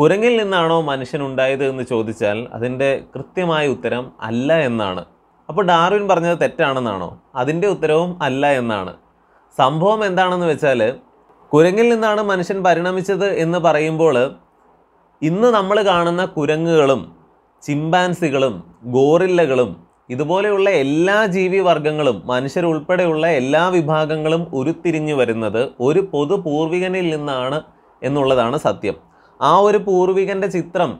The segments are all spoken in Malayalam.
കുരങ്ങിൽ നിന്നാണോ മനുഷ്യൻ ഉണ്ടായത് എന്ന് ചോദിച്ചാൽ അതിൻ്റെ കൃത്യമായ ഉത്തരം അല്ല എന്നാണ് അപ്പോൾ ഡാർവിൻ പറഞ്ഞത് തെറ്റാണെന്നാണോ അതിൻ്റെ ഉത്തരവും അല്ല എന്നാണ് സംഭവം എന്താണെന്ന് വെച്ചാൽ കുരങ്ങിൽ നിന്നാണ് മനുഷ്യൻ പരിണമിച്ചത് എന്ന് പറയുമ്പോൾ ഇന്ന് നമ്മൾ കാണുന്ന കുരങ്ങുകളും ചിമ്പാൻസികളും ഗോറില്ലകളും ഇതുപോലെയുള്ള എല്ലാ വർഗങ്ങളും മനുഷ്യരുൾപ്പെടെയുള്ള എല്ലാ വിഭാഗങ്ങളും ഉരുത്തിരിഞ്ഞു വരുന്നത് ഒരു പൊതു പൂർവികനിൽ നിന്നാണ് എന്നുള്ളതാണ് സത്യം ആ ഒരു പൂർവികൻ്റെ ചിത്രം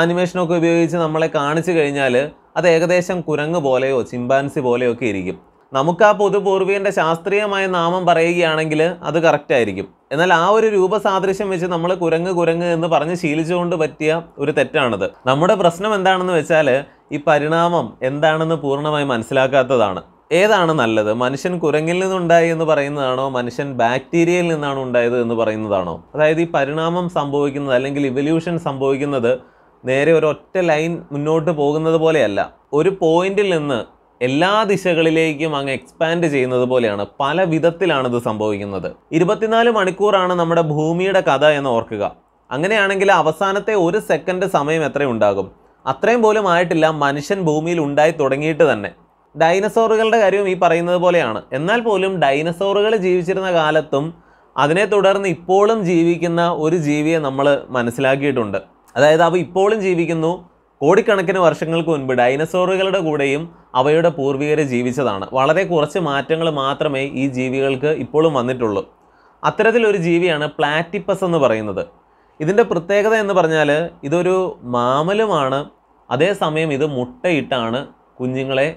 ആനിമേഷനൊക്കെ ഉപയോഗിച്ച് നമ്മളെ കാണിച്ചു കഴിഞ്ഞാൽ അത് ഏകദേശം കുരങ്ങ് പോലെയോ ചിമ്പാൻസി പോലെയോ ഒക്കെ ഇരിക്കും നമുക്ക് ആ പൊതുപൂർവികൻ്റെ ശാസ്ത്രീയമായ നാമം പറയുകയാണെങ്കിൽ അത് കറക്റ്റായിരിക്കും ആയിരിക്കും എന്നാൽ ആ ഒരു രൂപസാദൃശ്യം വെച്ച് നമ്മൾ കുരങ്ങ് കുരങ്ങ് എന്ന് പറഞ്ഞ് ശീലിച്ചുകൊണ്ട് പറ്റിയ ഒരു തെറ്റാണത് നമ്മുടെ പ്രശ്നം എന്താണെന്ന് വെച്ചാൽ ഈ പരിണാമം എന്താണെന്ന് പൂർണ്ണമായി മനസ്സിലാക്കാത്തതാണ് ഏതാണ് നല്ലത് മനുഷ്യൻ കുരങ്ങിൽ നിന്നുണ്ടായി എന്ന് പറയുന്നതാണോ മനുഷ്യൻ ബാക്ടീരിയയിൽ നിന്നാണ് ഉണ്ടായത് എന്ന് പറയുന്നതാണോ അതായത് ഈ പരിണാമം സംഭവിക്കുന്നത് അല്ലെങ്കിൽ ഇവല്യൂഷൻ സംഭവിക്കുന്നത് നേരെ ഒരു ഒറ്റ ലൈൻ മുന്നോട്ട് പോകുന്നത് പോലെയല്ല ഒരു പോയിന്റിൽ നിന്ന് എല്ലാ ദിശകളിലേക്കും അങ്ങ് എക്സ്പാൻഡ് ചെയ്യുന്നത് പോലെയാണ് പല വിധത്തിലാണിത് ഇത് സംഭവിക്കുന്നത് ഇരുപത്തിനാല് മണിക്കൂറാണ് നമ്മുടെ ഭൂമിയുടെ കഥ എന്ന് ഓർക്കുക അങ്ങനെയാണെങ്കിൽ അവസാനത്തെ ഒരു സെക്കൻഡ് സമയം എത്രയുണ്ടാകും അത്രയും പോലും ആയിട്ടില്ല മനുഷ്യൻ ഭൂമിയിൽ ഉണ്ടായി തുടങ്ങിയിട്ട് തന്നെ ഡൈനസോറുകളുടെ കാര്യവും ഈ പറയുന്നത് പോലെയാണ് എന്നാൽ പോലും ഡൈനസോറുകൾ ജീവിച്ചിരുന്ന കാലത്തും അതിനെ തുടർന്ന് ഇപ്പോഴും ജീവിക്കുന്ന ഒരു ജീവിയെ നമ്മൾ മനസ്സിലാക്കിയിട്ടുണ്ട് അതായത് അവ ഇപ്പോഴും ജീവിക്കുന്നു കോടിക്കണക്കിന് വർഷങ്ങൾക്ക് മുൻപ് ഡൈനസോറുകളുടെ കൂടെയും അവയുടെ പൂർവികരെ ജീവിച്ചതാണ് വളരെ കുറച്ച് മാറ്റങ്ങൾ മാത്രമേ ഈ ജീവികൾക്ക് ഇപ്പോഴും വന്നിട്ടുള്ളൂ അത്തരത്തിലൊരു ജീവിയാണ് പ്ലാറ്റിപ്പസ് എന്ന് പറയുന്നത് ഇതിൻ്റെ പ്രത്യേകത എന്ന് പറഞ്ഞാൽ ഇതൊരു മാമലുമാണ് അതേസമയം ഇത് മുട്ടയിട്ടാണ് കുഞ്ഞുങ്ങളെ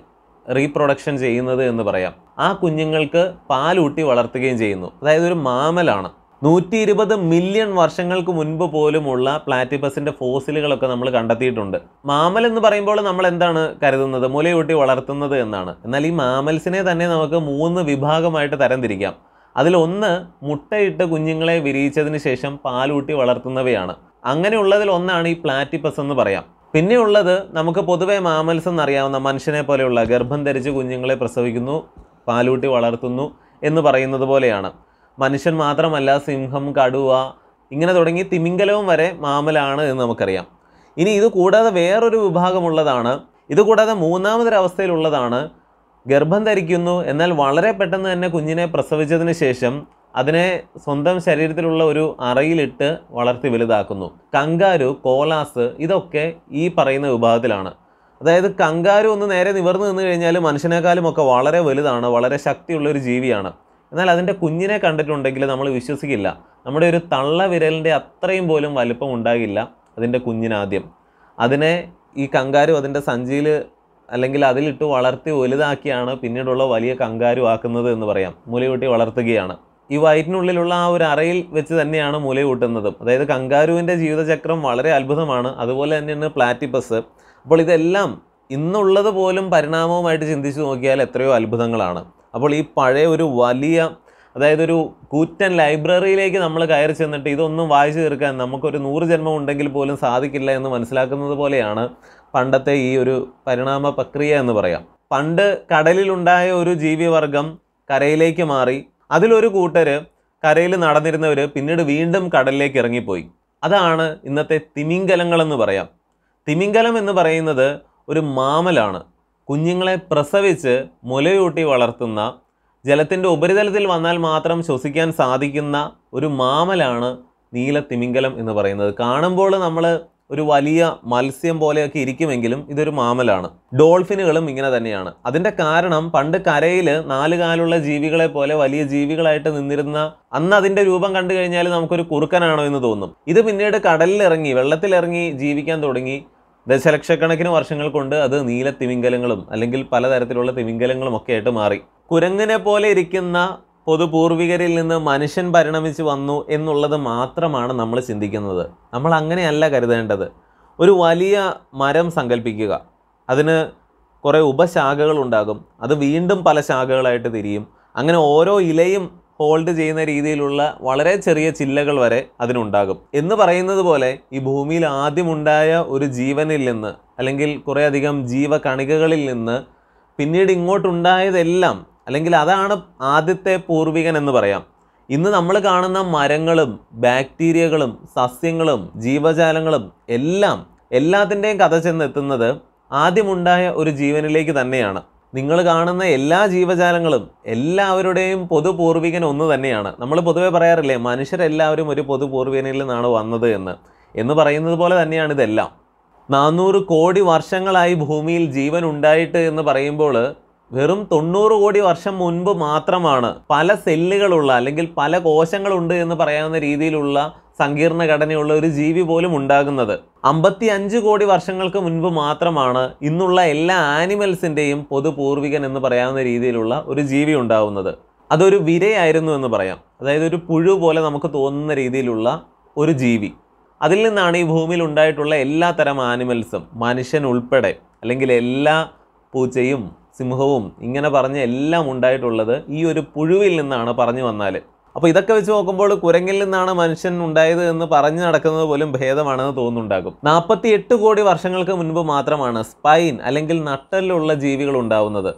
റീപ്രൊഡക്ഷൻ ചെയ്യുന്നത് എന്ന് പറയാം ആ കുഞ്ഞുങ്ങൾക്ക് പാലൂട്ടി വളർത്തുകയും ചെയ്യുന്നു അതായത് ഒരു മാമലാണ് നൂറ്റി ഇരുപത് മില്യൺ വർഷങ്ങൾക്ക് മുൻപ് പോലുമുള്ള പ്ലാറ്റിപ്പസിന്റെ ഫോസിലുകളൊക്കെ നമ്മൾ കണ്ടെത്തിയിട്ടുണ്ട് മാമൽ എന്ന് പറയുമ്പോൾ നമ്മൾ എന്താണ് കരുതുന്നത് മുലയൂട്ടി വളർത്തുന്നത് എന്നാണ് എന്നാൽ ഈ മാമൽസിനെ തന്നെ നമുക്ക് മൂന്ന് വിഭാഗമായിട്ട് തരംതിരിക്കാം അതിലൊന്ന് മുട്ടയിട്ട് കുഞ്ഞുങ്ങളെ വിരിയിച്ചതിന് ശേഷം പാലൂട്ടി വളർത്തുന്നവയാണ് അങ്ങനെയുള്ളതിൽ ഒന്നാണ് ഈ പ്ലാറ്റിപ്പസ് എന്ന് പറയാം പിന്നെയുള്ളത് നമുക്ക് പൊതുവേ മാമൽസ് എന്നറിയാവുന്ന മനുഷ്യനെ പോലെയുള്ള ഗർഭം ധരിച്ച് കുഞ്ഞുങ്ങളെ പ്രസവിക്കുന്നു പാലൂട്ടി വളർത്തുന്നു എന്ന് പറയുന്നത് പോലെയാണ് മനുഷ്യൻ മാത്രമല്ല സിംഹം കടുവ ഇങ്ങനെ തുടങ്ങി തിമിംഗലവും വരെ മാമലാണ് എന്ന് നമുക്കറിയാം ഇനി ഇത് കൂടാതെ വേറൊരു വിഭാഗമുള്ളതാണ് ഇത് കൂടാതെ മൂന്നാമതൊരവസ്ഥയിലുള്ളതാണ് ഗർഭം ധരിക്കുന്നു എന്നാൽ വളരെ പെട്ടെന്ന് തന്നെ കുഞ്ഞിനെ പ്രസവിച്ചതിന് ശേഷം അതിനെ സ്വന്തം ശരീരത്തിലുള്ള ഒരു അറയിലിട്ട് വളർത്തി വലുതാക്കുന്നു കങ്കാരു കോലാസ് ഇതൊക്കെ ഈ പറയുന്ന വിഭാഗത്തിലാണ് അതായത് കങ്കാരു ഒന്ന് നേരെ നിവർന്നു നിന്ന് കഴിഞ്ഞാൽ മനുഷ്യനേക്കാളും ഒക്കെ വളരെ വലുതാണ് വളരെ ശക്തിയുള്ള ഒരു ജീവിയാണ് എന്നാൽ അതിൻ്റെ കുഞ്ഞിനെ കണ്ടിട്ടുണ്ടെങ്കിൽ നമ്മൾ വിശ്വസിക്കില്ല നമ്മുടെ ഒരു തള്ള വിരലിൻ്റെ അത്രയും പോലും വലിപ്പം ഉണ്ടാകില്ല അതിൻ്റെ കുഞ്ഞിനാദ്യം അതിനെ ഈ കങ്കാരു അതിൻ്റെ സഞ്ചിയിൽ അല്ലെങ്കിൽ അതിലിട്ട് വളർത്തി വലുതാക്കിയാണ് പിന്നീടുള്ള വലിയ കങ്കാരു ആക്കുന്നത് എന്ന് പറയാം മുലയൂട്ടി വളർത്തുകയാണ് ഈ വയറ്റിനുള്ളിലുള്ള ആ ഒരു അറയിൽ വെച്ച് തന്നെയാണ് മുലയൂട്ടുന്നതും അതായത് കങ്കാരുവിൻ്റെ ജീവിതചക്രം വളരെ അത്ഭുതമാണ് അതുപോലെ തന്നെയാണ് പ്ലാറ്റിപ്പസ് അപ്പോൾ ഇതെല്ലാം ഇന്നുള്ളത് പോലും പരിണാമവുമായിട്ട് ചിന്തിച്ചു നോക്കിയാൽ എത്രയോ അത്ഭുതങ്ങളാണ് അപ്പോൾ ഈ പഴയ ഒരു വലിയ അതായത് ഒരു കൂറ്റൻ ലൈബ്രറിയിലേക്ക് നമ്മൾ കയറി ചെന്നിട്ട് ഇതൊന്നും വായിച്ചു തീർക്കാൻ നമുക്കൊരു നൂറ് ജന്മം ഉണ്ടെങ്കിൽ പോലും സാധിക്കില്ല എന്ന് മനസ്സിലാക്കുന്നത് പോലെയാണ് പണ്ടത്തെ ഈ ഒരു പരിണാമ പ്രക്രിയ എന്ന് പറയാം പണ്ട് കടലിലുണ്ടായ ഒരു ജീവിവർഗം കരയിലേക്ക് മാറി അതിലൊരു കൂട്ടർ കരയിൽ നടന്നിരുന്നവർ പിന്നീട് വീണ്ടും കടലിലേക്ക് ഇറങ്ങിപ്പോയി അതാണ് ഇന്നത്തെ എന്ന് പറയാം തിമിംഗലം എന്ന് പറയുന്നത് ഒരു മാമലാണ് കുഞ്ഞുങ്ങളെ പ്രസവിച്ച് മുലയൂട്ടി വളർത്തുന്ന ജലത്തിൻ്റെ ഉപരിതലത്തിൽ വന്നാൽ മാത്രം ശ്വസിക്കാൻ സാധിക്കുന്ന ഒരു മാമലാണ് നീല തിമിംഗലം എന്ന് പറയുന്നത് കാണുമ്പോൾ നമ്മൾ ഒരു വലിയ മത്സ്യം പോലെയൊക്കെ ഇരിക്കുമെങ്കിലും ഇതൊരു മാമലാണ് ഡോൾഫിനുകളും ഇങ്ങനെ തന്നെയാണ് അതിൻ്റെ കാരണം പണ്ട് കരയിൽ നാല് കാലുള്ള ജീവികളെ പോലെ വലിയ ജീവികളായിട്ട് നിന്നിരുന്ന അന്ന് അതിൻ്റെ രൂപം കണ്ടു കഴിഞ്ഞാൽ നമുക്കൊരു കുറുക്കനാണോ എന്ന് തോന്നും ഇത് പിന്നീട് കടലിലിറങ്ങി വെള്ളത്തിലിറങ്ങി ജീവിക്കാൻ തുടങ്ങി ദശലക്ഷക്കണക്കിന് വർഷങ്ങൾ കൊണ്ട് അത് നീല തിമിംഗലങ്ങളും അല്ലെങ്കിൽ പലതരത്തിലുള്ള തിമിംഗലങ്ങളും ഒക്കെ ആയിട്ട് മാറി കുരങ്ങിനെ പോലെ ഇരിക്കുന്ന പൊതുപൂർവികരിൽ നിന്ന് മനുഷ്യൻ പരിണമിച്ച് വന്നു എന്നുള്ളത് മാത്രമാണ് നമ്മൾ ചിന്തിക്കുന്നത് നമ്മൾ അങ്ങനെയല്ല കരുതേണ്ടത് ഒരു വലിയ മരം സങ്കല്പിക്കുക അതിന് കുറേ ഉപശാഖകൾ ഉണ്ടാകും അത് വീണ്ടും പല ശാഖകളായിട്ട് തിരിയും അങ്ങനെ ഓരോ ഇലയും ഹോൾഡ് ചെയ്യുന്ന രീതിയിലുള്ള വളരെ ചെറിയ ചില്ലകൾ വരെ അതിനുണ്ടാകും എന്ന് പറയുന്നത് പോലെ ഈ ഭൂമിയിൽ ആദ്യമുണ്ടായ ഒരു ജീവനിൽ നിന്ന് അല്ലെങ്കിൽ കുറേയധികം ജീവകണികകളിൽ നിന്ന് പിന്നീട് ഇങ്ങോട്ടുണ്ടായതെല്ലാം അല്ലെങ്കിൽ അതാണ് ആദ്യത്തെ പൂർവികൻ എന്ന് പറയാം ഇന്ന് നമ്മൾ കാണുന്ന മരങ്ങളും ബാക്ടീരിയകളും സസ്യങ്ങളും ജീവജാലങ്ങളും എല്ലാം എല്ലാത്തിൻ്റെയും കഥ ചെന്നെത്തുന്നത് ആദ്യമുണ്ടായ ഒരു ജീവനിലേക്ക് തന്നെയാണ് നിങ്ങൾ കാണുന്ന എല്ലാ ജീവജാലങ്ങളും എല്ലാവരുടെയും പൊതുപൂർവികൻ ഒന്ന് തന്നെയാണ് നമ്മൾ പൊതുവെ പറയാറില്ലേ മനുഷ്യരെല്ലാവരും ഒരു പൊതുപൂർവികനിൽ നിന്നാണ് വന്നത് എന്ന് എന്ന് പറയുന്നത് പോലെ തന്നെയാണ് ഇതെല്ലാം നാനൂറ് കോടി വർഷങ്ങളായി ഭൂമിയിൽ ജീവൻ ഉണ്ടായിട്ട് എന്ന് പറയുമ്പോൾ വെറും തൊണ്ണൂറ് കോടി വർഷം മുൻപ് മാത്രമാണ് പല സെല്ലുകളുള്ള അല്ലെങ്കിൽ പല കോശങ്ങളുണ്ട് എന്ന് പറയാവുന്ന രീതിയിലുള്ള സങ്കീർണ ഘടനയുള്ള ഒരു ജീവി പോലും ഉണ്ടാകുന്നത് അമ്പത്തി അഞ്ച് കോടി വർഷങ്ങൾക്ക് മുൻപ് മാത്രമാണ് ഇന്നുള്ള എല്ലാ ആനിമൽസിൻ്റെയും പൊതുപൂർവികൻ എന്ന് പറയാവുന്ന രീതിയിലുള്ള ഒരു ജീവി ഉണ്ടാകുന്നത് അതൊരു വിരയായിരുന്നു എന്ന് പറയാം അതായത് ഒരു പുഴു പോലെ നമുക്ക് തോന്നുന്ന രീതിയിലുള്ള ഒരു ജീവി അതിൽ നിന്നാണ് ഈ ഭൂമിയിൽ ഉണ്ടായിട്ടുള്ള എല്ലാ തരം ആനിമൽസും മനുഷ്യൻ ഉൾപ്പെടെ അല്ലെങ്കിൽ എല്ലാ പൂച്ചയും സിംഹവും ഇങ്ങനെ പറഞ്ഞ എല്ലാം ഉണ്ടായിട്ടുള്ളത് ഈ ഒരു പുഴുവിൽ നിന്നാണ് പറഞ്ഞു വന്നാൽ അപ്പോൾ ഇതൊക്കെ വെച്ച് നോക്കുമ്പോൾ കുരങ്ങിൽ നിന്നാണ് മനുഷ്യൻ ഉണ്ടായത് എന്ന് പറഞ്ഞു നടക്കുന്നത് പോലും ഭേദമാണെന്ന് തോന്നുന്നുണ്ടാകും നാൽപ്പത്തി എട്ട് കോടി വർഷങ്ങൾക്ക് മുൻപ് മാത്രമാണ് സ്പൈൻ അല്ലെങ്കിൽ നട്ടലിലുള്ള ജീവികൾ ഉണ്ടാവുന്നത്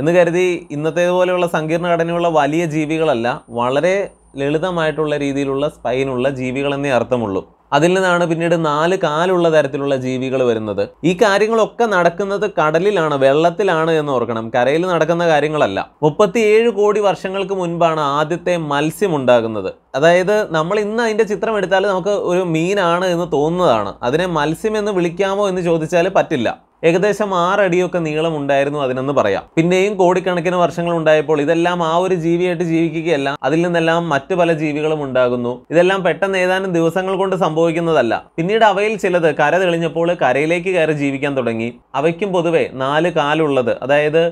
എന്ന് കരുതി ഇന്നത്തേതുപോലെയുള്ള സങ്കീർണ ഘടനയുള്ള വലിയ ജീവികളല്ല വളരെ ലളിതമായിട്ടുള്ള രീതിയിലുള്ള സ്പൈനുള്ള ജീവികളെന്നേ അർത്ഥമുള്ളൂ അതിൽ നിന്നാണ് പിന്നീട് നാല് കാലുള്ള തരത്തിലുള്ള ജീവികൾ വരുന്നത് ഈ കാര്യങ്ങളൊക്കെ നടക്കുന്നത് കടലിലാണ് വെള്ളത്തിലാണ് എന്ന് ഓർക്കണം കരയിൽ നടക്കുന്ന കാര്യങ്ങളല്ല മുപ്പത്തിയേഴ് കോടി വർഷങ്ങൾക്ക് മുൻപാണ് ആദ്യത്തെ മത്സ്യം ഉണ്ടാകുന്നത് അതായത് നമ്മൾ ഇന്ന് അതിൻ്റെ ചിത്രം എടുത്താൽ നമുക്ക് ഒരു മീനാണ് എന്ന് തോന്നുന്നതാണ് അതിനെ മത്സ്യം എന്ന് വിളിക്കാമോ എന്ന് ചോദിച്ചാൽ പറ്റില്ല ഏകദേശം ആറടിയൊക്കെ നീളമുണ്ടായിരുന്നു അതിനെന്ന് പറയാം പിന്നെയും കോടിക്കണക്കിന് വർഷങ്ങൾ ഉണ്ടായപ്പോൾ ഇതെല്ലാം ആ ഒരു ജീവിയായിട്ട് ജീവിക്കുകയല്ല അതിൽ നിന്നെല്ലാം മറ്റു പല ജീവികളും ഉണ്ടാകുന്നു ഇതെല്ലാം പെട്ടെന്ന് ഏതാനും ദിവസങ്ങൾ കൊണ്ട് സംഭവിക്കുന്നതല്ല പിന്നീട് അവയിൽ ചിലത് കര തെളിഞ്ഞപ്പോൾ കരയിലേക്ക് കയറി ജീവിക്കാൻ തുടങ്ങി അവയ്ക്കും പൊതുവെ നാല് കാലുള്ളത് അതായത്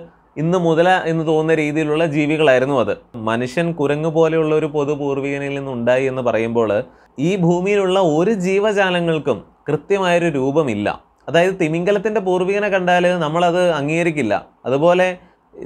ഇന്ന് മുതല എന്ന് തോന്നുന്ന രീതിയിലുള്ള ജീവികളായിരുന്നു അത് മനുഷ്യൻ കുരങ്ങ് പോലെയുള്ള ഒരു പൊതു നിന്നുണ്ടായി എന്ന് പറയുമ്പോൾ ഈ ഭൂമിയിലുള്ള ഒരു ജീവജാലങ്ങൾക്കും കൃത്യമായൊരു രൂപമില്ല അതായത് തിമിംഗലത്തിൻ്റെ പൂർവികനെ കണ്ടാൽ നമ്മളത് അംഗീകരിക്കില്ല അതുപോലെ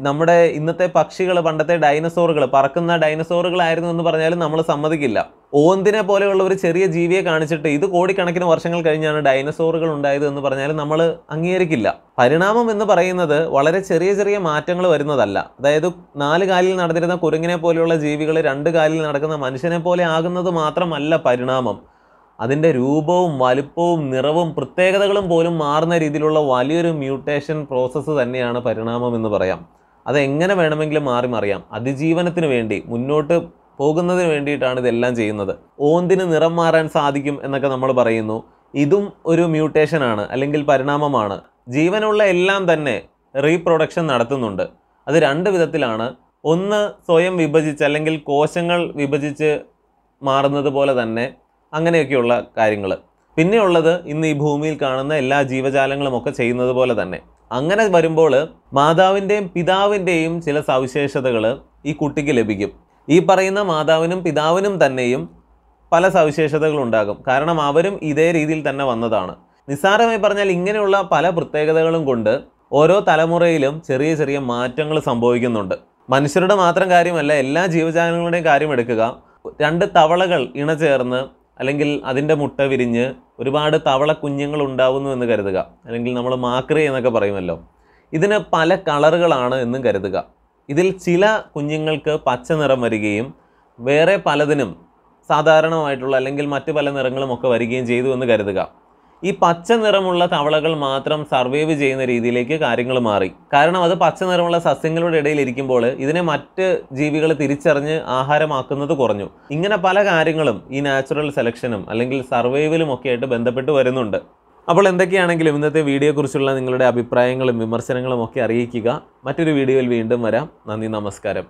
നമ്മുടെ ഇന്നത്തെ പക്ഷികൾ പണ്ടത്തെ ഡൈനസോറുകൾ പറക്കുന്ന ഡൈനസോറുകളായിരുന്നു എന്ന് പറഞ്ഞാലും നമ്മൾ സമ്മതിക്കില്ല ഓന്തിനെ പോലെയുള്ള ഒരു ചെറിയ ജീവിയെ കാണിച്ചിട്ട് ഇത് കോടിക്കണക്കിന് വർഷങ്ങൾ കഴിഞ്ഞാണ് ഡൈനസോറുകൾ ഉണ്ടായത് എന്ന് പറഞ്ഞാലും നമ്മൾ അംഗീകരിക്കില്ല പരിണാമം എന്ന് പറയുന്നത് വളരെ ചെറിയ ചെറിയ മാറ്റങ്ങൾ വരുന്നതല്ല അതായത് നാല് കാലിൽ നടന്നിരുന്ന കുരങ്ങിനെ പോലെയുള്ള ജീവികൾ രണ്ട് കാലിൽ നടക്കുന്ന മനുഷ്യനെ പോലെ ആകുന്നത് മാത്രമല്ല പരിണാമം അതിൻ്റെ രൂപവും വലുപ്പവും നിറവും പ്രത്യേകതകളും പോലും മാറുന്ന രീതിയിലുള്ള വലിയൊരു മ്യൂട്ടേഷൻ പ്രോസസ്സ് തന്നെയാണ് പരിണാമം എന്ന് പറയാം അതെങ്ങനെ വേണമെങ്കിലും മാറി മറിയാം അതിജീവനത്തിന് വേണ്ടി മുന്നോട്ട് പോകുന്നതിന് വേണ്ടിയിട്ടാണ് ഇതെല്ലാം ചെയ്യുന്നത് ഓന്തിന് നിറം മാറാൻ സാധിക്കും എന്നൊക്കെ നമ്മൾ പറയുന്നു ഇതും ഒരു മ്യൂട്ടേഷനാണ് അല്ലെങ്കിൽ പരിണാമമാണ് ജീവനുള്ള എല്ലാം തന്നെ റീപ്രൊഡക്ഷൻ നടത്തുന്നുണ്ട് അത് രണ്ട് വിധത്തിലാണ് ഒന്ന് സ്വയം വിഭജിച്ച് അല്ലെങ്കിൽ കോശങ്ങൾ വിഭജിച്ച് മാറുന്നത് പോലെ തന്നെ അങ്ങനെയൊക്കെയുള്ള കാര്യങ്ങൾ പിന്നെയുള്ളത് ഇന്ന് ഈ ഭൂമിയിൽ കാണുന്ന എല്ലാ ജീവജാലങ്ങളും ഒക്കെ ചെയ്യുന്നത് പോലെ തന്നെ അങ്ങനെ വരുമ്പോൾ മാതാവിൻ്റെയും പിതാവിൻ്റെയും ചില സവിശേഷതകൾ ഈ കുട്ടിക്ക് ലഭിക്കും ഈ പറയുന്ന മാതാവിനും പിതാവിനും തന്നെയും പല സവിശേഷതകളുണ്ടാകും കാരണം അവരും ഇതേ രീതിയിൽ തന്നെ വന്നതാണ് നിസ്സാരമായി പറഞ്ഞാൽ ഇങ്ങനെയുള്ള പല പ്രത്യേകതകളും കൊണ്ട് ഓരോ തലമുറയിലും ചെറിയ ചെറിയ മാറ്റങ്ങൾ സംഭവിക്കുന്നുണ്ട് മനുഷ്യരുടെ മാത്രം കാര്യമല്ല എല്ലാ ജീവജാലങ്ങളുടെയും കാര്യം എടുക്കുക രണ്ട് തവളകൾ ഇണചേർന്ന് അല്ലെങ്കിൽ അതിൻ്റെ മുട്ട വിരിഞ്ഞ് ഒരുപാട് തവള കുഞ്ഞുങ്ങൾ ഉണ്ടാവുന്നു എന്ന് കരുതുക അല്ലെങ്കിൽ നമ്മൾ മാക്രി എന്നൊക്കെ പറയുമല്ലോ ഇതിന് പല കളറുകളാണ് എന്നും കരുതുക ഇതിൽ ചില കുഞ്ഞുങ്ങൾക്ക് പച്ച നിറം വരികയും വേറെ പലതിനും സാധാരണമായിട്ടുള്ള അല്ലെങ്കിൽ മറ്റു പല നിറങ്ങളും ഒക്കെ വരികയും ചെയ്തു എന്ന് കരുതുക ഈ പച്ച നിറമുള്ള തവളകൾ മാത്രം സർവൈവ് ചെയ്യുന്ന രീതിയിലേക്ക് കാര്യങ്ങൾ മാറി കാരണം അത് പച്ച നിറമുള്ള സസ്യങ്ങളുടെ ഇടയിൽ ഇരിക്കുമ്പോൾ ഇതിനെ മറ്റ് ജീവികൾ തിരിച്ചറിഞ്ഞ് ആഹാരമാക്കുന്നത് കുറഞ്ഞു ഇങ്ങനെ പല കാര്യങ്ങളും ഈ നാച്ചുറൽ സെലക്ഷനും അല്ലെങ്കിൽ സർവൈവലും ഒക്കെ ആയിട്ട് ബന്ധപ്പെട്ട് വരുന്നുണ്ട് അപ്പോൾ എന്തൊക്കെയാണെങ്കിലും ഇന്നത്തെ വീഡിയോയെക്കുറിച്ചുള്ള നിങ്ങളുടെ അഭിപ്രായങ്ങളും വിമർശനങ്ങളും ഒക്കെ അറിയിക്കുക മറ്റൊരു വീഡിയോയിൽ വീണ്ടും വരാം നന്ദി നമസ്കാരം